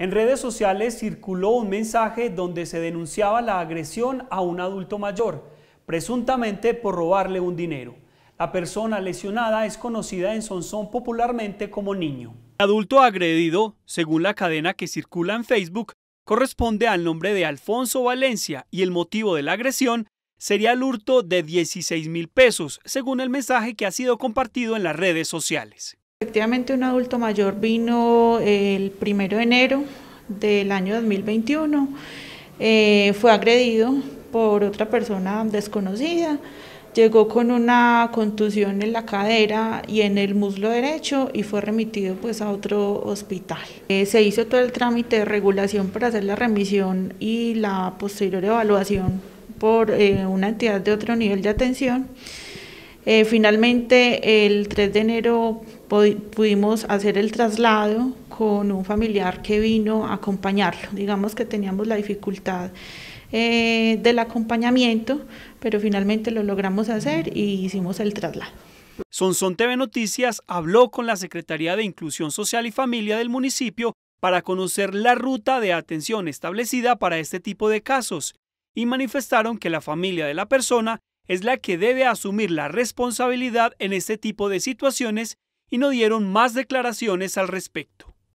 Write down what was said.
En redes sociales circuló un mensaje donde se denunciaba la agresión a un adulto mayor, presuntamente por robarle un dinero. La persona lesionada es conocida en Sonsón popularmente como niño. El adulto agredido, según la cadena que circula en Facebook, corresponde al nombre de Alfonso Valencia y el motivo de la agresión sería el hurto de 16 mil pesos, según el mensaje que ha sido compartido en las redes sociales. Efectivamente, un adulto mayor vino el primero de enero del año 2021. Eh, fue agredido por otra persona desconocida. Llegó con una contusión en la cadera y en el muslo derecho y fue remitido pues a otro hospital. Eh, se hizo todo el trámite de regulación para hacer la remisión y la posterior evaluación por eh, una entidad de otro nivel de atención. Eh, finalmente, el 3 de enero pudimos hacer el traslado con un familiar que vino a acompañarlo. Digamos que teníamos la dificultad eh, del acompañamiento, pero finalmente lo logramos hacer y hicimos el traslado. Sonson TV Noticias habló con la Secretaría de Inclusión Social y Familia del municipio para conocer la ruta de atención establecida para este tipo de casos y manifestaron que la familia de la persona es la que debe asumir la responsabilidad en este tipo de situaciones y no dieron más declaraciones al respecto.